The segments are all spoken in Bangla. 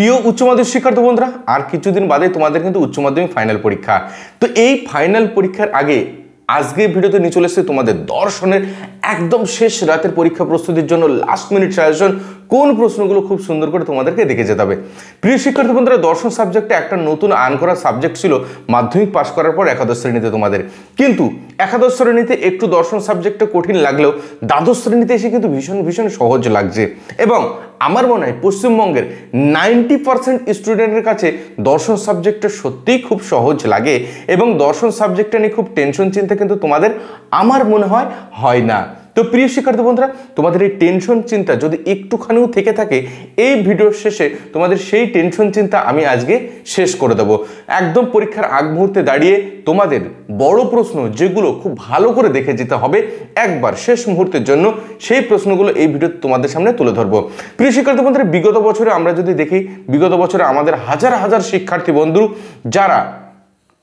প্রিয় উচ্চ মাধ্যমিক শিক্ষার্থী বন্ধুরা আর কিছুদিন বাদে তোমাদের কিন্তু উচ্চ মাধ্যমিক ফাইনাল পরীক্ষা তো এই ফাইনাল পরীক্ষার আগে আজকে ভিডিওতে নিয়ে চলে এসেছে তোমাদের দর্শনের একদম শেষ রাতের পরীক্ষা প্রস্তুতির জন্য লাস্ট মিনিট সাজেশন কোন প্রশ্নগুলো খুব সুন্দর করে তোমাদেরকে দেখে যেতে হবে প্রিয় শিক্ষার্থী বন্ধুরা দর্শন সাবজেক্টে একটা নতুন আন করা সাবজেক্ট ছিল মাধ্যমিক পাশ করার পর একাদশ শ্রেণীতে তোমাদের কিন্তু একাদশ শ্রেণীতে একটু দর্শন সাবজেক্টটা কঠিন লাগলেও দ্বাদশ শ্রেণীতে এসে কিন্তু ভীষণ ভীষণ সহজ লাগছে এবং আমার মনে হয় পশ্চিমবঙ্গের নাইনটি পারসেন্ট স্টুডেন্টের কাছে দর্শন সাবজেক্টটা সত্যিই খুব সহজ লাগে এবং দর্শন সাবজেক্টটা নিয়ে খুব টেনশন চিন্তা কিন্তু তোমাদের আমার মনে হয় হয় না তো প্রিয় শিক্ষার্থী বন্ধুরা তোমাদের এই টেনশন চিন্তা যদি একটুখানিও থেকে থাকে এই ভিডিওর শেষে তোমাদের সেই টেনশন চিন্তা আমি আজকে শেষ করে দেবো একদম পরীক্ষার আগ মুহূর্তে দাঁড়িয়ে তোমাদের বড় প্রশ্ন যেগুলো খুব ভালো করে দেখে যেতে হবে একবার শেষ মুহূর্তের জন্য সেই প্রশ্নগুলো এই ভিডিও তোমাদের সামনে তুলে ধরবো প্রিয় শিক্ষার্থী বন্ধুরা বিগত বছরে আমরা যদি দেখি বিগত বছরে আমাদের হাজার হাজার শিক্ষার্থী বন্ধু যারা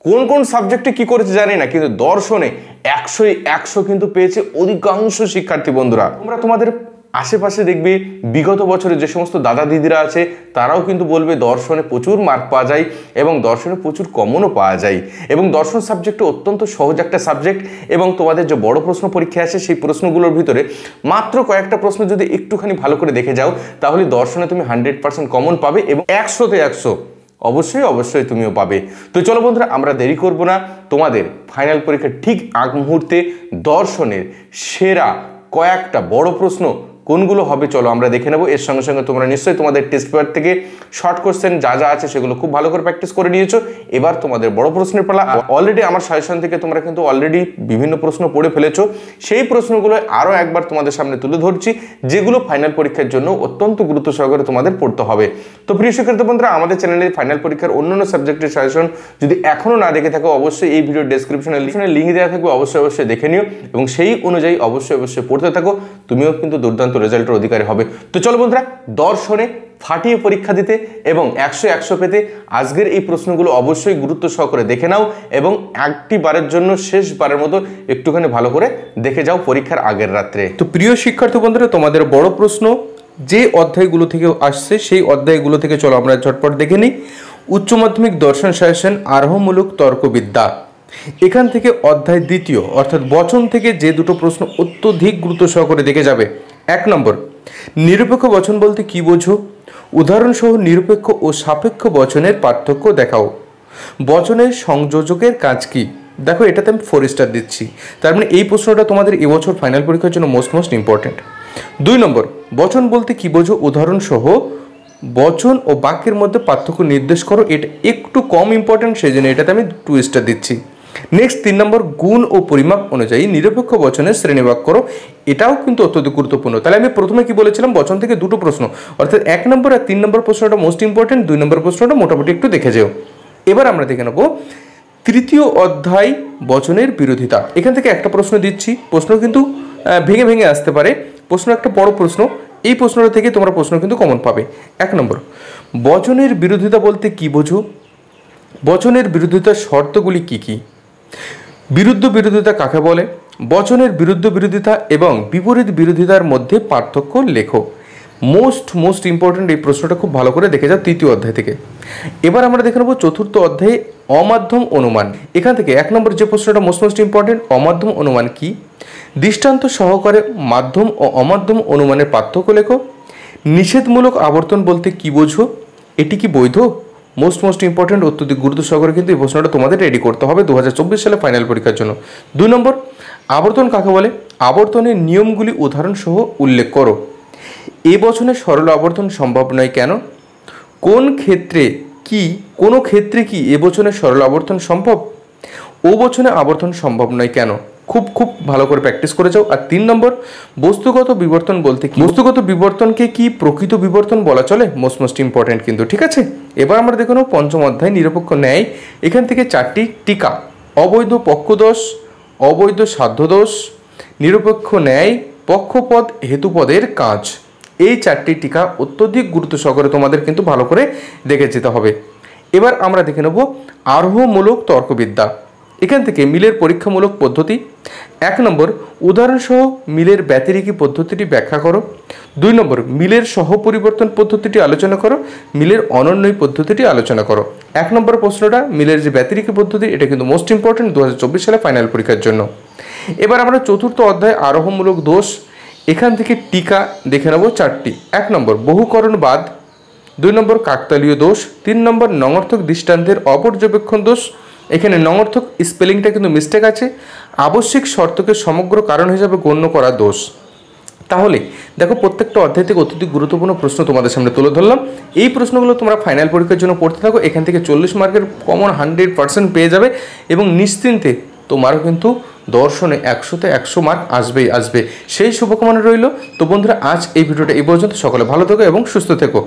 কোন কোন সাবজেক্টে কি করেছে জানি না কিন্তু দর্শনে একশো একশো কিন্তু পেয়েছে অধিকাংশ শিক্ষার্থী বন্ধুরা তোমরা তোমাদের আশেপাশে দেখবে বিগত বছরে যে সমস্ত দাদা দিদিরা আছে তারাও কিন্তু বলবে দর্শনে প্রচুর মার্ক পাওয়া যায় এবং দর্শনে প্রচুর কমনও পাওয়া যায় এবং দর্শন সাবজেক্ট অত্যন্ত সহজ একটা সাবজেক্ট এবং তোমাদের যে বড় প্রশ্ন পরীক্ষা আসে সেই প্রশ্নগুলোর ভিতরে মাত্র কয়েকটা প্রশ্ন যদি একটুখানি ভালো করে দেখে যাও তাহলে দর্শনে তুমি হান্ড্রেড পার্সেন্ট কমন পাবে এবং একশোতে একশো অবশ্যই অবশ্যই তুমিও পাবে তো চলো বন্ধুরা আমরা দেরি করব না তোমাদের ফাইনাল পরীক্ষার ঠিক আগ মুহূর্তে দর্শনের সেরা কয়েকটা বড় প্রশ্ন কোনগুলো হবে চলো আমরা দেখে নেবো এর সঙ্গে সঙ্গে তোমরা নিশ্চয়ই তোমাদের টেস্ট পেপার থেকে শর্ট কোশ্চেন যা যা আছে সেগুলো খুব ভালো করে প্র্যাকটিস করে নিয়েছো এবার তোমাদের বড় প্রশ্নের পালা অলরেডি আমার সাজেশন থেকে তোমরা কিন্তু অলরেডি বিভিন্ন প্রশ্ন পড়ে ফেলেছো সেই প্রশ্নগুলো আরও একবার তোমাদের সামনে তুলে ধরছি যেগুলো ফাইনাল পরীক্ষার জন্য অত্যন্ত গুরুত্ব সহকারে তোমাদের পড়তে হবে তো প্রিয় শিক্ষার্থী বন্ধুরা আমাদের চ্যানেলে ফাইনাল পরীক্ষার অন্যান্য সাবজেক্টের সাজেশন যদি এখনও না দেখে থাকো অবশ্যই এই ভিডিও ডেসক্রিপশনে লিঙ্ক দেওয়া থাকবে অবশ্যই অবশ্যই দেখে নিও এবং সেই অনুযায়ী অবশ্যই অবশ্যই পড়তে থাকো তুমিও কিন্তু দুর্দান্ত রেজাল্টের অধিকারী হবে তো চলো বন্ধুরা দর্শনে ফাটিয়ে পরীক্ষা দিতে এবং একশো একশো পেতে আজকের এই প্রশ্নগুলো অবশ্যই গুরুত্ব সহকারে দেখে নাও এবং একটি বারের জন্য শেষবারের মতো একটুখানি ভালো করে দেখে যাও পরীক্ষার আগের রাত্রে তো প্রিয় শিক্ষার্থী বন্ধুরা তোমাদের বড় প্রশ্ন যে অধ্যায়গুলো থেকে আসছে সেই অধ্যায়গুলো থেকে চলো আমরা ঝটপট দেখে নিই উচ্চ মাধ্যমিক দর্শন সাজেশন আরোহমূলক তর্কবিদ্যা এখান থেকে অধ্যায় দ্বিতীয় অর্থাৎ বচন থেকে যে দুটো প্রশ্ন অত্যধিক গুরুত্ব সহকারে দেখে যাবে এক নম্বর নিরপেক্ষ বচন বলতে কি বোঝো উদাহরণসহ নিরপেক্ষ ও সাপেক্ষ বচনের পার্থক্য দেখাও বচনের সংযোজকের কাজ কি দেখো এটাতে আমি ফোর স্টার দিচ্ছি তার মানে এই প্রশ্নটা তোমাদের এবছর ফাইনাল পরীক্ষার জন্য মোস্ট মোস্ট ইম্পর্টেন্ট দুই নম্বর বচন বলতে কি বোঝো উদাহরণসহ বচন ও বাক্যের মধ্যে পার্থক্য নির্দেশ করো এটা একটু কম ইম্পর্টেন্ট সেই জন্য এটাতে আমি টু স্টার দিচ্ছি নেক্সট তিন নম্বর গুণ ও পরিমাপ অনুযায়ী নিরপেক্ষ বচনের শ্রেণীভাগ করো এটাও কিন্তু অত্যন্ত গুরুত্বপূর্ণ তাহলে আমি প্রথমে কি বলেছিলাম বচন থেকে দুটো প্রশ্ন অর্থাৎ এক নম্বর আর তিন নম্বর প্রশ্নটা মোস্ট ইম্পর্টেন্ট দুই নম্বর প্রশ্নটা মোটামুটি একটু দেখে যেও এবার আমরা দেখে নেব তৃতীয় অধ্যায় বচনের বিরোধিতা এখান থেকে একটা প্রশ্ন দিচ্ছি প্রশ্ন কিন্তু ভেঙে ভেঙে আসতে পারে প্রশ্ন একটা বড় প্রশ্ন এই প্রশ্নটা থেকে তোমরা প্রশ্ন কিন্তু কমন পাবে এক নম্বর বচনের বিরোধিতা বলতে কি বোঝো বচনের বিরোধিতার শর্তগুলি কি কী বিরুদ্ধ বিরোধিতা কাকে বলে বচনের বিরুদ্ধ বিরোধিতা এবং বিপরীত বিরোধিতার মধ্যে পার্থক্য লেখো মোস্ট মোস্ট ইম্পর্ট্যান্ট এই প্রশ্নটা খুব ভালো করে দেখে যাও তৃতীয় অধ্যায় থেকে এবার আমরা দেখে নেবো চতুর্থ অধ্যায়ে অমাধ্যম অনুমান এখান থেকে এক নম্বর যে প্রশ্নটা মোস্ট মোস্ট ইম্পর্টেন্ট অমাধ্যম অনুমান কি দৃষ্টান্ত সহকারে মাধ্যম ও অমাধ্যম অনুমানের পার্থক্য লেখো নিষেধমূলক আবর্তন বলতে কি বোঝো এটি কি বৈধ মোস্ট মোস্ট ইম্পর্টেন্ট অত্যধিক গুরুত্ব সহকারে কিন্তু এই প্রশ্নটা তোমাদের রেডি করতে হবে দু সালে ফাইনাল পরীক্ষার জন্য দুই নম্বর আবর্তন কাকে বলে আবর্তনের নিয়মগুলি উদাহরণসহ উল্লেখ করো এ বছরে সরল আবর্তন সম্ভব নয় কেন কোন ক্ষেত্রে কি কোনো ক্ষেত্রে কি এ বছরে সরল আবর্তন সম্ভব ও বছরে আবর্তন সম্ভব নয় কেন খুব খুব ভালো করে প্র্যাকটিস করে যাও আর তিন নম্বর বস্তুগত বিবর্তন বলতে কি বস্তুগত বিবর্তনকে কি প্রকৃত বিবর্তন বলা চলে মোস্ট মোস্ট ইম্পর্ট্যান্ট কিন্তু ঠিক আছে এবার আমরা দেখে নেব পঞ্চম অধ্যায় নিরপেক্ষ ন্যায় এখান থেকে চারটি টিকা অবৈধ পক্ষদোষ অবৈধ সাধ্যদোষ নিরপেক্ষ ন্যায় পক্ষপদ হেতুপদের কাজ এই চারটি টিকা অত্যধিক গুরুত্ব সহকারে তোমাদের কিন্তু ভালো করে দেখে যেতে হবে এবার আমরা দেখে নেব আরোহমূলক তর্কবিদ্যা এখান থেকে মিলের পরীক্ষামূলক পদ্ধতি এক নম্বর উদাহরণসহ মিলের ব্যতিরিকি পদ্ধতিটি ব্যাখ্যা করো দুই নম্বর মিলের সহ পরিবর্তন পদ্ধতিটি আলোচনা করো মিলের অনন্যই পদ্ধতিটি আলোচনা করো এক নম্বর প্রশ্নটা মিলের যে ব্যতিরিকি পদ্ধতি এটা কিন্তু মোস্ট ইম্পর্ট্যান্ট দু সালে ফাইনাল পরীক্ষার জন্য এবার আমরা চতুর্থ অধ্যায় আরোহমূলক দোষ এখান থেকে টিকা দেখে নেব চারটি এক নম্বর বহুকরণবাদ দুই নম্বর কাকতালীয় দোষ তিন নম্বর নঙর্থক দৃষ্টান্তের অপর্যবেক্ষণ দোষ এখানে নঙর্থক স্পেলিংটা কিন্তু মিস্টেক আছে আবশ্যিক শর্তকে সমগ্র কারণ হিসাবে গণ্য করা দোষ তাহলে দেখো প্রত্যেকটা অধ্যায় থেকে অত্যধিক গুরুত্বপূর্ণ প্রশ্ন তোমাদের সামনে তুলে ধরলাম এই প্রশ্নগুলো তোমরা ফাইনাল পরীক্ষার জন্য পড়তে থাকো এখান থেকে চল্লিশ মার্কের কমন হান্ড্রেড পার্সেন্ট পেয়ে যাবে এবং নিশ্চিন্তে তোমারও কিন্তু দর্শনে একশোতে একশো মার্ক আসবেই আসবে সেই শুভকামনা রইল তো বন্ধুরা আজ এই ভিডিওটা এই পর্যন্ত সকলে ভালো থেকো এবং সুস্থ থেকো